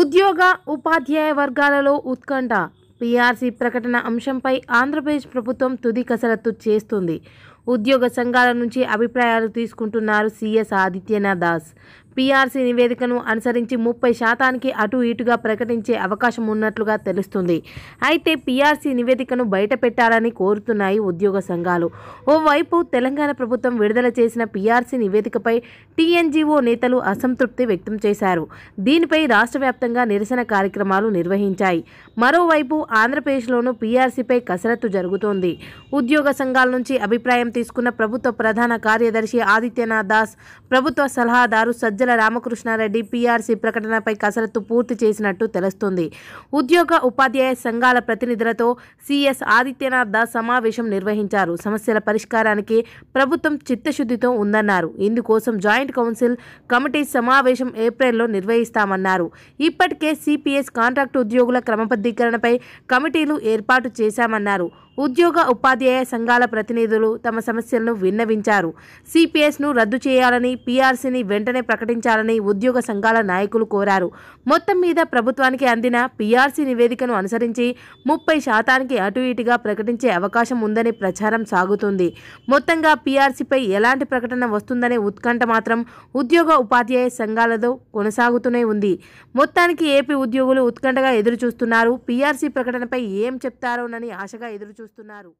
ఉద్యోగ ఉపాధ్యాయ వర్గాలలో ఉత్కంఠ పీఆర్సీ ప్రకటన అంశంపై ఆంధ్రప్రదేశ్ ప్రభుత్వం తుది కసరత్తు చేస్తుంది ఉద్యోగ సంఘాల నుంచి అభిప్రాయాలు తీసుకుంటున్నారు సీఎస్ ఆదిత్యనాథ్ దాస్ పీఆర్సీ నివేదికను అనుసరించి ముప్పై శాతానికి అటు ఇటుగా ప్రకటించే అవకాశం ఉన్నట్లుగా తెలుస్తుంది అయితే పీఆర్సీ నివేదికను బయట పెట్టాలని కోరుతున్నాయి ఉద్యోగ సంఘాలు ఓవైపు తెలంగాణ ప్రభుత్వం విడుదల చేసిన పీఆర్సీ నివేదికపై టీఎన్జీఓ నేతలు అసంతృప్తి వ్యక్తం చేశారు దీనిపై రాష్ట్ర వ్యాప్తంగా నిరసన కార్యక్రమాలు నిర్వహించాయి మరోవైపు ఆంధ్రప్రదేశ్లోనూ పీఆర్సీపై కసరత్తు జరుగుతోంది ఉద్యోగ సంఘాల నుంచి అభిప్రాయం తీసుకున్న ప్రభుత్వ ప్రధాన కార్యదర్శి ఆదిత్యనాథ్ దాస్ ప్రభుత్వ సలహాదారు సజ్జల రామకృష్ణారెడ్డి పీఆర్సీ ప్రకటనపై కసరత్తు పూర్తి చేసినట్టు తెలుస్తోంది ఉద్యోగ ఉపాధ్యాయ సంఘాల ప్రతినిధులతో సీఎస్ ఆదిత్యనాథ్ దాస్ సమావేశం నిర్వహించారు సమస్యల పరిష్కారానికి ప్రభుత్వం చిత్తశుద్ధితో ఉందన్నారు ఇందుకోసం జాయింట్ కౌన్సిల్ కమిటీ సమావేశం ఏప్రిల్లో నిర్వహిస్తామన్నారు ఇప్పటికే సిపిఎస్ కాంట్రాక్ట్ ఉద్యోగుల క్రమబద్ధీకరణపై కమిటీలు ఏర్పాటు చేశామన్నారు ఉద్యోగ ఉపాధ్యాయ సంఘాల ప్రతినిధులు తమ సమస్యలను విన్నవించారు సిపిఎస్ను రద్దు చేయాలని పీఆర్సీని వెంటనే ప్రకటించాలని ఉద్యోగ సంఘాల నాయకులు కోరారు మొత్తం మీద ప్రభుత్వానికి అందిన పీఆర్సీ నివేదికను అనుసరించి ముప్పై శాతానికి అటు ఇటుగా ప్రకటించే అవకాశం ఉందని ప్రచారం సాగుతుంది మొత్తంగా పీఆర్సీపై ఎలాంటి ప్రకటన వస్తుందనే ఉత్కంఠ మాత్రం ఉద్యోగ ఉపాధ్యాయ సంఘాలతో కొనసాగుతూనే ఉంది మొత్తానికి ఏపీ ఉద్యోగులు ఉత్కంఠగా ఎదురుచూస్తున్నారు పీఆర్సీ ప్రకటనపై ఏం చెప్తారోనని ఆశగా ఎదురుచూ చూస్తున్నారు